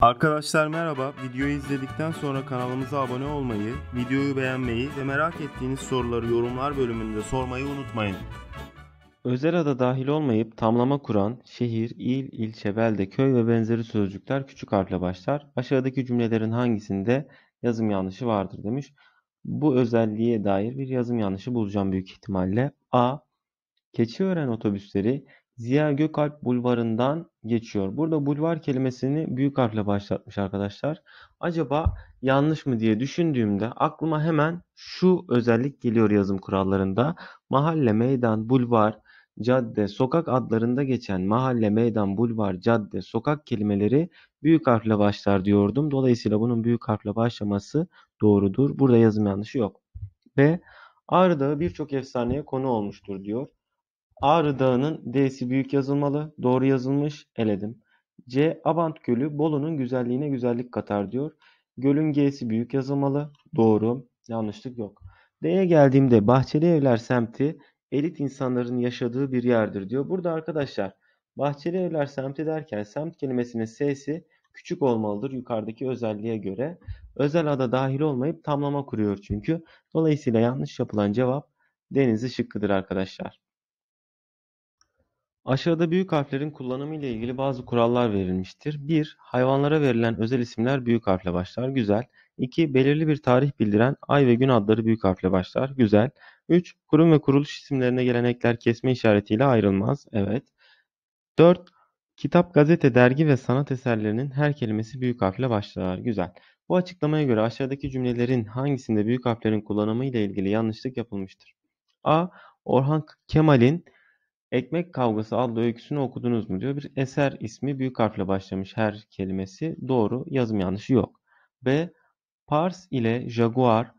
Arkadaşlar merhaba. Videoyu izledikten sonra kanalımıza abone olmayı, videoyu beğenmeyi ve merak ettiğiniz soruları yorumlar bölümünde sormayı unutmayın. Özel ada dahil olmayıp tamlama kuran şehir, il, ilçe, belde, köy ve benzeri sözcükler küçük harfle başlar. Aşağıdaki cümlelerin hangisinde yazım yanlışı vardır demiş. Bu özelliğe dair bir yazım yanlışı bulacağım büyük ihtimalle. A. Keçiören otobüsleri Ziya Gökalp Bulvarı'ndan geçiyor. Burada bulvar kelimesini büyük harfle başlatmış arkadaşlar. Acaba yanlış mı diye düşündüğümde aklıma hemen şu özellik geliyor yazım kurallarında. Mahalle, meydan, bulvar, cadde, sokak adlarında geçen mahalle, meydan, bulvar, cadde, sokak kelimeleri büyük harfle başlar diyordum. Dolayısıyla bunun büyük harfle başlaması doğrudur. Burada yazım yanlışı yok. B. Ağrı Dağı birçok efsaneye konu olmuştur diyor. Ağrı Dağı'nın D'si büyük yazılmalı. Doğru yazılmış. Eledim. C. Abant Gölü Bolu'nun güzelliğine güzellik katar diyor. Gölün G'si büyük yazılmalı. Doğru. Yanlışlık yok. D'ye geldiğimde Bahçeli Evler semti elit insanların yaşadığı bir yerdir diyor. Burada arkadaşlar Bahçeli Evler semti derken semt kelimesinin S'si küçük olmalıdır yukarıdaki özelliğe göre. Özel ada dahil olmayıp tamlama kuruyor çünkü. Dolayısıyla yanlış yapılan cevap denizi şıkkıdır arkadaşlar. Aşağıda büyük harflerin kullanımı ile ilgili bazı kurallar verilmiştir. 1. Hayvanlara verilen özel isimler büyük harfle başlar. Güzel. 2. Belirli bir tarih bildiren ay ve gün adları büyük harfle başlar. Güzel. 3. Kurum ve kuruluş isimlerine gelenekler kesme işaretiyle ayrılmaz. Evet. 4. Kitap, gazete, dergi ve sanat eserlerinin her kelimesi büyük harfle başlar. Güzel. Bu açıklamaya göre aşağıdaki cümlelerin hangisinde büyük harflerin kullanımı ile ilgili yanlışlık yapılmıştır? A. Orhan Kemal'in Ekmek Kavgası adlı öyküsünü okudunuz mu diyor. Bir eser ismi büyük harfle başlamış her kelimesi. Doğru yazım yanlışı yok. B. Pars ile Jaguar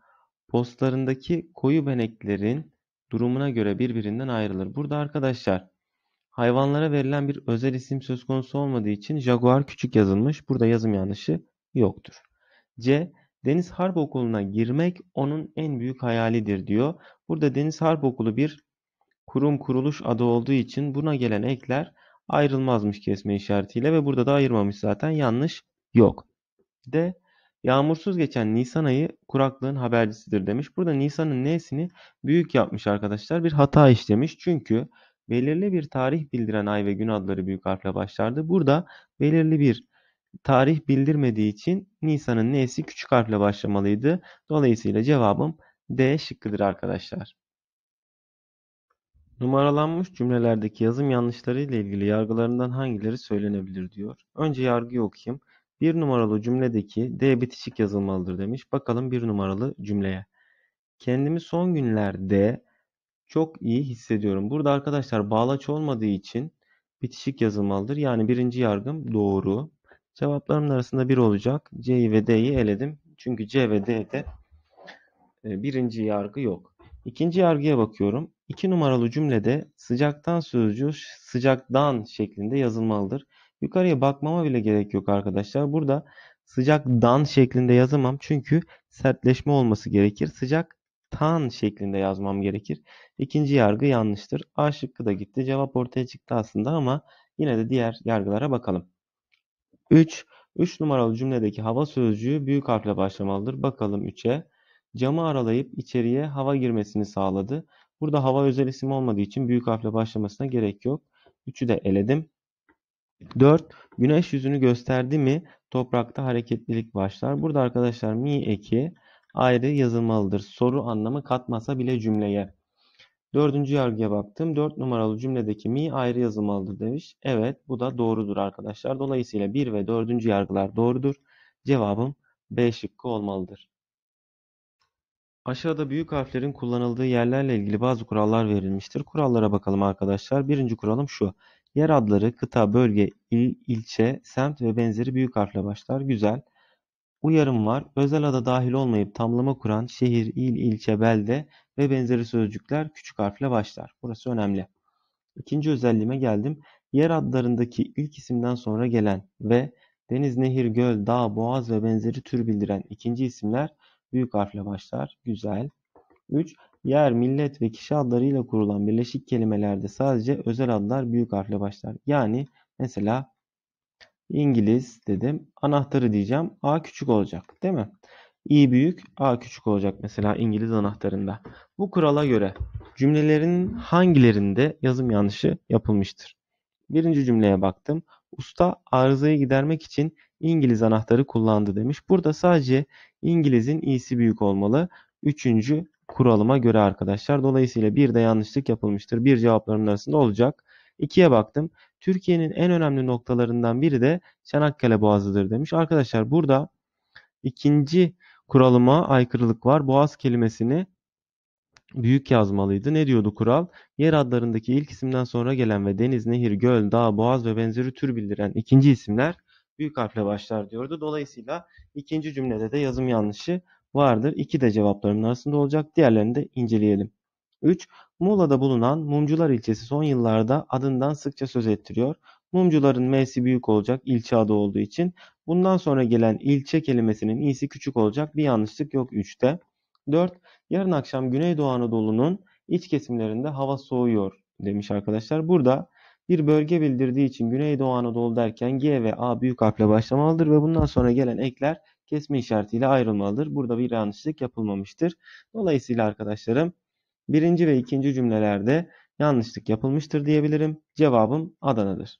postlarındaki koyu beneklerin durumuna göre birbirinden ayrılır. Burada arkadaşlar hayvanlara verilen bir özel isim söz konusu olmadığı için Jaguar küçük yazılmış. Burada yazım yanlışı yoktur. C. Deniz Harp Okulu'na girmek onun en büyük hayalidir diyor. Burada Deniz Harp Okulu bir kurum kuruluş adı olduğu için buna gelen ekler ayrılmazmış kesme işaretiyle ve burada da ayırmamış zaten yanlış yok. D. Yağmursuz geçen Nisan ayı kuraklığın habercisidir demiş. Burada Nisan'ın n'sini büyük yapmış arkadaşlar. Bir hata işlemiş. Çünkü belirli bir tarih bildiren ay ve gün adları büyük harfle başlardı. Burada belirli bir tarih bildirmediği için Nisan'ın n'si küçük harfle başlamalıydı. Dolayısıyla cevabım D şıkkıdır arkadaşlar. Numaralanmış cümlelerdeki yazım yanlışları ile ilgili yargılarından hangileri söylenebilir diyor. Önce yargıyı okuyayım. Bir numaralı cümledeki D bitişik yazılmalıdır demiş. Bakalım bir numaralı cümleye. Kendimi son günlerde çok iyi hissediyorum. Burada arkadaşlar bağlaç olmadığı için bitişik yazılmalıdır. Yani birinci yargım doğru. Cevaplarımın arasında bir olacak. C'yi ve D'yi eledim. Çünkü C ve D'de e, birinci yargı yok. İkinci yargıya bakıyorum. İki numaralı cümlede sıcaktan sözcüğü sıcaktan şeklinde yazılmalıdır. Yukarıya bakmama bile gerek yok arkadaşlar. Burada sıcaktan şeklinde yazamam. Çünkü sertleşme olması gerekir. Sıcak tan şeklinde yazmam gerekir. İkinci yargı yanlıştır. A şıkkı da gitti. Cevap ortaya çıktı aslında ama yine de diğer yargılara bakalım. 3. 3 numaralı cümledeki hava sözcüğü büyük harfle başlamalıdır. Bakalım 3'e. Camı aralayıp içeriye hava girmesini sağladı. Burada hava özel isim olmadığı için büyük harfle başlamasına gerek yok. 3'ü de eledim. 4. Güneş yüzünü gösterdi mi toprakta hareketlilik başlar. Burada arkadaşlar mi eki ayrı yazılmalıdır. Soru anlamı katmasa bile cümleye. Dördüncü yargıya baktım. Dört numaralı cümledeki mi ayrı yazılmalıdır demiş. Evet bu da doğrudur arkadaşlar. Dolayısıyla bir ve dördüncü yargılar doğrudur. Cevabım B şıkkı olmalıdır. Aşağıda büyük harflerin kullanıldığı yerlerle ilgili bazı kurallar verilmiştir. Kurallara bakalım arkadaşlar. Birinci kuralım şu. Yer adları, kıta, bölge, il, ilçe, semt ve benzeri büyük harfle başlar. Güzel. Uyarım var. Özel ada dahil olmayıp tamlama kuran şehir, il, ilçe, belde ve benzeri sözcükler küçük harfle başlar. Burası önemli. İkinci özelliğime geldim. Yer adlarındaki ilk isimden sonra gelen ve deniz, nehir, göl, dağ, boğaz ve benzeri tür bildiren ikinci isimler büyük harfle başlar. Güzel. 3. Yer, millet ve kişi adlarıyla kurulan birleşik kelimelerde sadece özel adlar büyük harfle başlar. Yani mesela İngiliz dedim. Anahtarı diyeceğim. A küçük olacak. Değil mi? İ büyük, A küçük olacak mesela İngiliz anahtarında. Bu kurala göre cümlelerin hangilerinde yazım yanlışı yapılmıştır? Birinci cümleye baktım. Usta arızayı gidermek için İngiliz anahtarı kullandı demiş. Burada sadece İngiliz'in i'si büyük olmalı. Üçüncü kuralıma göre arkadaşlar. Dolayısıyla bir de yanlışlık yapılmıştır. Bir cevaplarımın arasında olacak. İkiye baktım. Türkiye'nin en önemli noktalarından biri de Çanakkale Boğazı'dır demiş. Arkadaşlar burada ikinci kuralıma aykırılık var. Boğaz kelimesini büyük yazmalıydı. Ne diyordu kural? Yer adlarındaki ilk isimden sonra gelen ve deniz, nehir, göl, dağ, boğaz ve benzeri tür bildiren ikinci isimler büyük harfle başlar diyordu. Dolayısıyla ikinci cümlede de yazım yanlışı vardır. İki de cevaplarımın arasında olacak. Diğerlerini de inceleyelim. 3. Muğla'da bulunan Mumcular ilçesi son yıllarda adından sıkça söz ettiriyor. Mumcuların M'si büyük olacak ilçe adı olduğu için. Bundan sonra gelen ilçe kelimesinin i'si küçük olacak. Bir yanlışlık yok 3'te. 4. Yarın akşam Güneydoğu Anadolu'nun iç kesimlerinde hava soğuyor demiş arkadaşlar. Burada bir bölge bildirdiği için Güneydoğu Anadolu derken G ve A büyük harfle başlamalıdır ve bundan sonra gelen ekler kesme işaretiyle ayrılmalıdır. Burada bir yanlışlık yapılmamıştır. Dolayısıyla arkadaşlarım birinci ve ikinci cümlelerde yanlışlık yapılmıştır diyebilirim. Cevabım Adana'dır.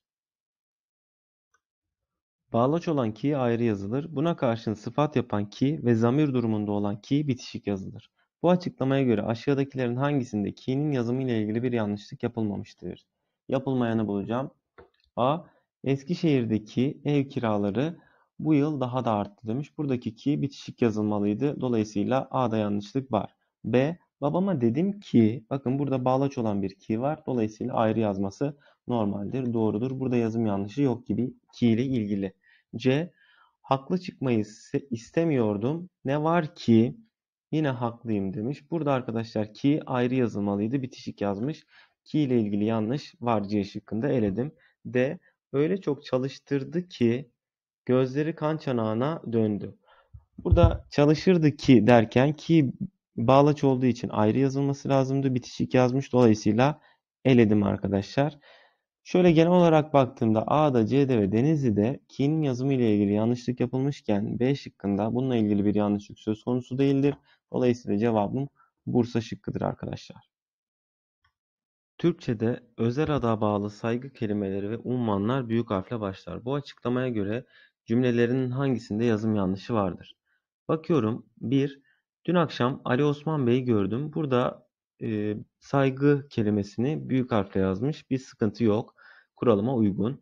Bağlaç olan ki ayrı yazılır. Buna karşın sıfat yapan ki ve zamir durumunda olan ki bitişik yazılır. Bu açıklamaya göre aşağıdakilerin hangisinde ki'nin yazımı ile ilgili bir yanlışlık yapılmamıştır? yapılmayanı bulacağım. A. Eskişehir'deki ev kiraları bu yıl daha da arttı demiş. Buradaki ki bitişik yazılmalıydı. Dolayısıyla A'da yanlışlık var. B. Babama dedim ki bakın burada bağlaç olan bir ki var. Dolayısıyla ayrı yazması normaldir, doğrudur. Burada yazım yanlışı yok gibi ki ile ilgili. C. Haklı çıkmayı istemiyordum. Ne var ki yine haklıyım demiş. Burada arkadaşlar ki ayrı yazılmalıydı. Bitişik yazmış. Ki ile ilgili yanlış var C şıkkında eledim. D. Öyle çok çalıştırdı ki gözleri kan çanağına döndü. Burada çalışırdı ki derken ki bağlaç olduğu için ayrı yazılması lazımdı. Bitişik yazmış dolayısıyla eledim arkadaşlar. Şöyle genel olarak baktığımda A'da, C'de ve Denizli'de ki'nin yazımı ile ilgili yanlışlık yapılmışken B şıkkında bununla ilgili bir yanlışlık söz konusu değildir. Dolayısıyla cevabım Bursa şıkkıdır arkadaşlar. Türkçede özel ada bağlı saygı kelimeleri ve ummanlar büyük harfle başlar. Bu açıklamaya göre cümlelerin hangisinde yazım yanlışı vardır? Bakıyorum 1. Dün akşam Ali Osman Bey'i gördüm. Burada e, saygı kelimesini büyük harfle yazmış. Bir sıkıntı yok. Kuralıma uygun.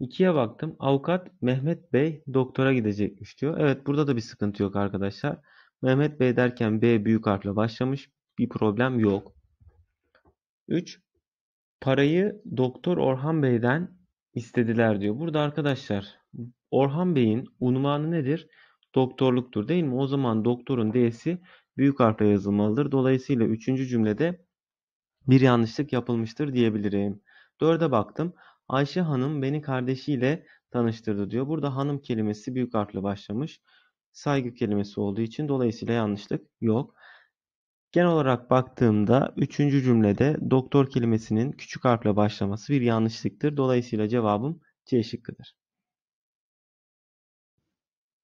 2'ye baktım. Avukat Mehmet Bey doktora gidecekmiş diyor. Evet burada da bir sıkıntı yok arkadaşlar. Mehmet Bey derken B büyük harfle başlamış. Bir problem yok. 3. Parayı Doktor Orhan Bey'den istediler diyor. Burada arkadaşlar Orhan Bey'in unvanı nedir? Doktorluktur değil mi? O zaman doktorun D'si büyük harfle yazılmalıdır. Dolayısıyla 3. cümlede bir yanlışlık yapılmıştır diyebilirim. 4'e baktım. Ayşe Hanım beni kardeşiyle tanıştırdı diyor. Burada hanım kelimesi büyük harfle başlamış. Saygı kelimesi olduğu için dolayısıyla yanlışlık yok. Genel olarak baktığımda 3. cümlede doktor kelimesinin küçük harfle başlaması bir yanlışlıktır. Dolayısıyla cevabım C şıkkıdır.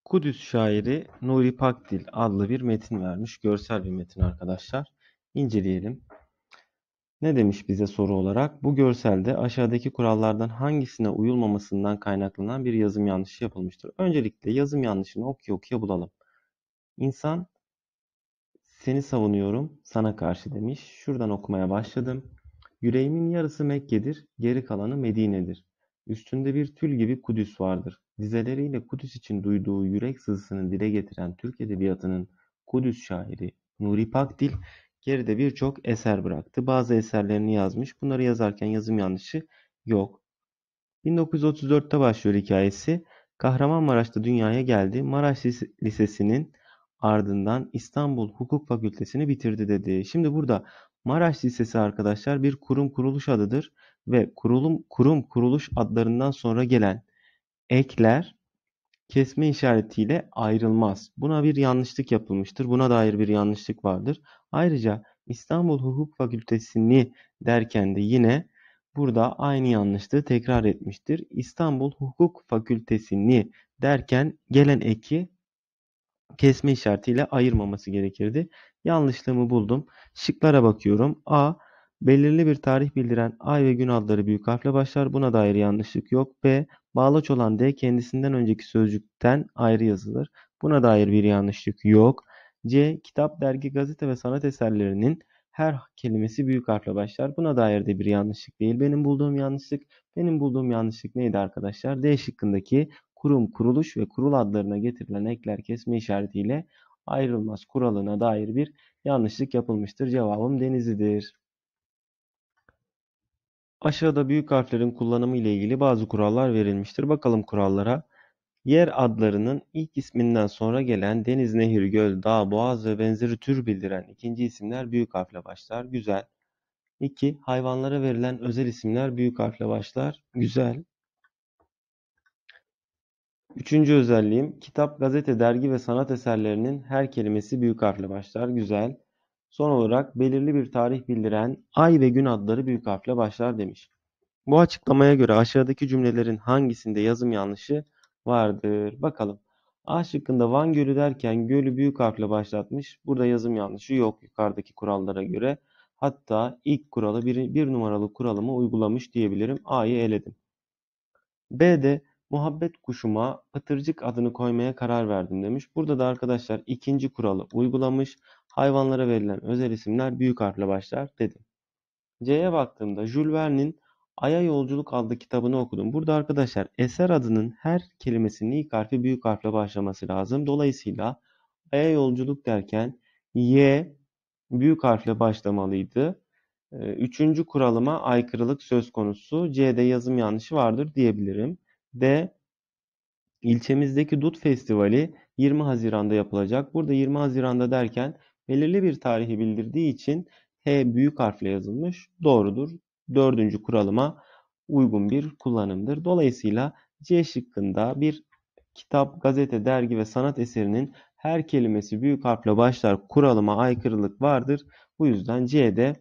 Kudüs şairi Nuri Pakdil adlı bir metin vermiş. Görsel bir metin arkadaşlar. İnceleyelim. Ne demiş bize soru olarak? Bu görselde aşağıdaki kurallardan hangisine uyulmamasından kaynaklanan bir yazım yanlışı yapılmıştır. Öncelikle yazım yanlışını okuya okuya bulalım. İnsan seni savunuyorum, sana karşı demiş. Şuradan okumaya başladım. Yüreğimin yarısı Mekke'dir, geri kalanı Medine'dir. Üstünde bir tül gibi Kudüs vardır. Dizeleriyle Kudüs için duyduğu yürek sızısını dile getiren Türk edebiyatının Kudüs şairi Nuri Pakdil geride birçok eser bıraktı. Bazı eserlerini yazmış. Bunları yazarken yazım yanlışı yok. 1934'te başlıyor hikayesi. Kahramanmaraş'ta dünyaya geldi. Maraş Lisesi'nin Ardından İstanbul Hukuk Fakültesini bitirdi dedi. Şimdi burada Maraş Lisesi arkadaşlar bir kurum kuruluş adıdır ve kurulum kurum kuruluş adlarından sonra gelen ekler kesme işaretiyle ayrılmaz. Buna bir yanlışlık yapılmıştır. Buna dair bir yanlışlık vardır. Ayrıca İstanbul Hukuk Fakültesini derken de yine burada aynı yanlışlığı tekrar etmiştir. İstanbul Hukuk Fakültesini derken gelen eki kesme işaretiyle ayırmaması gerekirdi. Yanlışlığımı buldum. Şıklara bakıyorum. A. Belirli bir tarih bildiren ay ve gün adları büyük harfle başlar. Buna dair yanlışlık yok. B. Bağlaç olan D kendisinden önceki sözcükten ayrı yazılır. Buna dair bir yanlışlık yok. C. Kitap, dergi, gazete ve sanat eserlerinin her kelimesi büyük harfle başlar. Buna dair de bir yanlışlık değil. Benim bulduğum yanlışlık, benim bulduğum yanlışlık neydi arkadaşlar? D şıkkındaki kurum, kuruluş ve kurul adlarına getirilen ekler kesme işaretiyle ayrılmaz kuralına dair bir yanlışlık yapılmıştır. Cevabım denizidir. Aşağıda büyük harflerin kullanımı ile ilgili bazı kurallar verilmiştir. Bakalım kurallara. Yer adlarının ilk isminden sonra gelen deniz, nehir, göl, dağ, boğaz ve benzeri tür bildiren ikinci isimler büyük harfle başlar. Güzel. 2. Hayvanlara verilen özel isimler büyük harfle başlar. Güzel. Üçüncü özelliğim kitap, gazete, dergi ve sanat eserlerinin her kelimesi büyük harfle başlar. Güzel. Son olarak belirli bir tarih bildiren ay ve gün adları büyük harfle başlar demiş. Bu açıklamaya göre aşağıdaki cümlelerin hangisinde yazım yanlışı vardır? Bakalım. A şıkkında Van Gölü derken gölü büyük harfle başlatmış. Burada yazım yanlışı yok yukarıdaki kurallara göre. Hatta ilk kuralı bir, bir numaralı kuralımı uygulamış diyebilirim. A'yı eledim. B'de Muhabbet kuşuma Pıtırcık adını koymaya karar verdim demiş. Burada da arkadaşlar ikinci kuralı uygulamış. Hayvanlara verilen özel isimler büyük harfle başlar dedim. C'ye baktığımda Jules Verne'in Ay'a Yolculuk adlı kitabını okudum. Burada arkadaşlar eser adının her kelimesinin ilk harfi büyük harfle başlaması lazım. Dolayısıyla Ay'a Yolculuk derken Y büyük harfle başlamalıydı. Ee, üçüncü kuralıma aykırılık söz konusu. C'de yazım yanlışı vardır diyebilirim. D. İlçemizdeki Dut Festivali 20 Haziran'da yapılacak. Burada 20 Haziran'da derken belirli bir tarihi bildirdiği için H büyük harfle yazılmış. Doğrudur. Dördüncü kuralıma uygun bir kullanımdır. Dolayısıyla C şıkkında bir kitap, gazete, dergi ve sanat eserinin her kelimesi büyük harfle başlar kuralıma aykırılık vardır. Bu yüzden C'de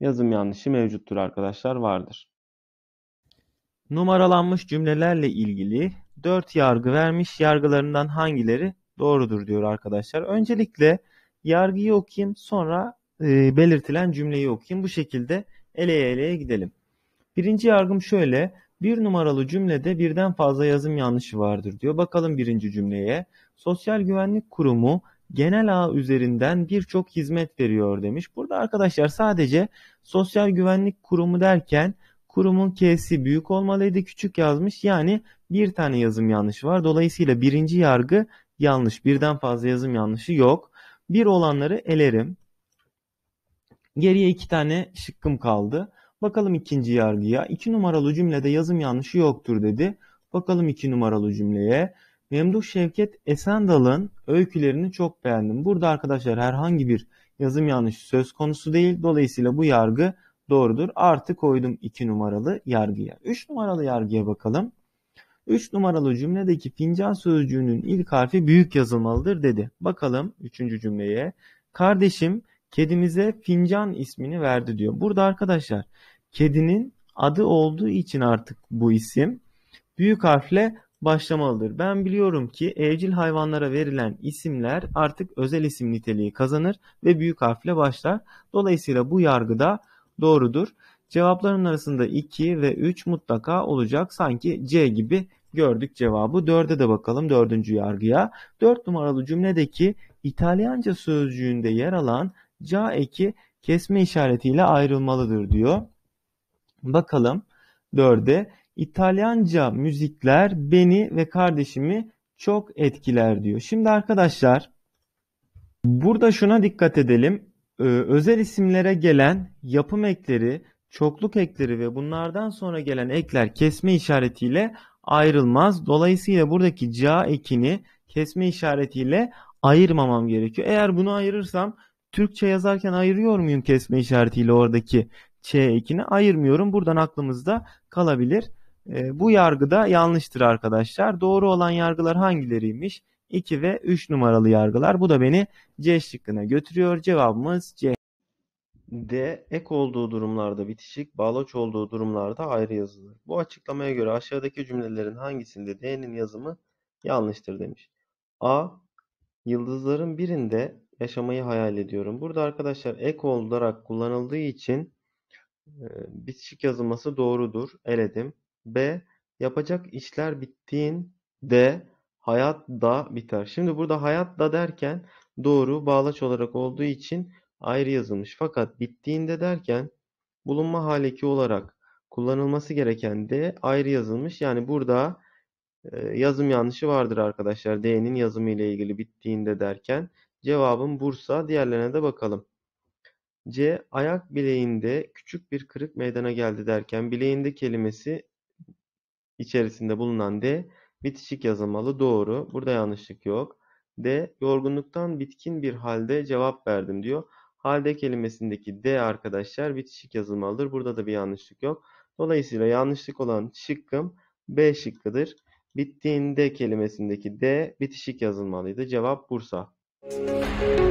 yazım yanlışı mevcuttur arkadaşlar vardır. Numaralanmış cümlelerle ilgili dört yargı vermiş. Yargılarından hangileri doğrudur diyor arkadaşlar. Öncelikle yargıyı okuyayım sonra e, belirtilen cümleyi okuyayım. Bu şekilde eleye eleye gidelim. Birinci yargım şöyle. Bir numaralı cümlede birden fazla yazım yanlışı vardır diyor. Bakalım birinci cümleye. Sosyal Güvenlik Kurumu genel ağ üzerinden birçok hizmet veriyor demiş. Burada arkadaşlar sadece Sosyal Güvenlik Kurumu derken Kurumun K'si büyük olmalıydı küçük yazmış. Yani bir tane yazım yanlışı var. Dolayısıyla birinci yargı yanlış. Birden fazla yazım yanlışı yok. Bir olanları elerim. Geriye iki tane şıkkım kaldı. Bakalım ikinci yargıya. İki numaralı cümlede yazım yanlışı yoktur dedi. Bakalım iki numaralı cümleye. Memduh Şevket Esendal'ın öykülerini çok beğendim. Burada arkadaşlar herhangi bir yazım yanlışı söz konusu değil. Dolayısıyla bu yargı Doğrudur. Artı koydum 2 numaralı yargıya. 3 numaralı yargıya bakalım. 3 numaralı cümledeki fincan sözcüğünün ilk harfi büyük yazılmalıdır dedi. Bakalım 3. cümleye. Kardeşim kedimize fincan ismini verdi diyor. Burada arkadaşlar kedinin adı olduğu için artık bu isim büyük harfle başlamalıdır. Ben biliyorum ki evcil hayvanlara verilen isimler artık özel isim niteliği kazanır ve büyük harfle başlar. Dolayısıyla bu yargıda doğrudur. Cevapların arasında 2 ve 3 mutlaka olacak. Sanki C gibi gördük cevabı. 4'e de bakalım dördüncü yargıya. 4 numaralı cümledeki İtalyanca sözcüğünde yer alan ca eki kesme işaretiyle ayrılmalıdır diyor. Bakalım 4'e İtalyanca müzikler beni ve kardeşimi çok etkiler diyor. Şimdi arkadaşlar burada şuna dikkat edelim. Ee, özel isimlere gelen yapım ekleri, çokluk ekleri ve bunlardan sonra gelen ekler kesme işaretiyle ayrılmaz. Dolayısıyla buradaki ca ekini kesme işaretiyle ayırmamam gerekiyor. Eğer bunu ayırırsam Türkçe yazarken ayırıyor muyum kesme işaretiyle oradaki ç ekini? Ayırmıyorum. Buradan aklımızda kalabilir. E, bu da yanlıştır arkadaşlar. Doğru olan yargılar hangileriymiş? 2 ve 3 numaralı yargılar. Bu da beni C şıkkına götürüyor. Cevabımız C. D ek olduğu durumlarda bitişik, bağlaç olduğu durumlarda ayrı yazılır. Bu açıklamaya göre aşağıdaki cümlelerin hangisinde D'nin yazımı yanlıştır demiş. A. Yıldızların birinde yaşamayı hayal ediyorum. Burada arkadaşlar ek olarak kullanıldığı için e, bitişik yazılması doğrudur. Eledim. B. Yapacak işler bittiğin bittiğinde hayat da biter. Şimdi burada hayat da derken doğru bağlaç olarak olduğu için ayrı yazılmış. Fakat bittiğinde derken bulunma haleki olarak kullanılması gereken de ayrı yazılmış. Yani burada e, yazım yanlışı vardır arkadaşlar. D'nin yazımı ile ilgili bittiğinde derken cevabım Bursa. Diğerlerine de bakalım. C. Ayak bileğinde küçük bir kırık meydana geldi derken bileğinde kelimesi içerisinde bulunan D Bitişik yazılmalı doğru. Burada yanlışlık yok. D. Yorgunluktan bitkin bir halde cevap verdim diyor. Halde kelimesindeki D arkadaşlar bitişik yazılmalıdır. Burada da bir yanlışlık yok. Dolayısıyla yanlışlık olan şıkkım B şıkkıdır. Bittiğinde kelimesindeki D bitişik yazılmalıydı. Cevap Bursa. Müzik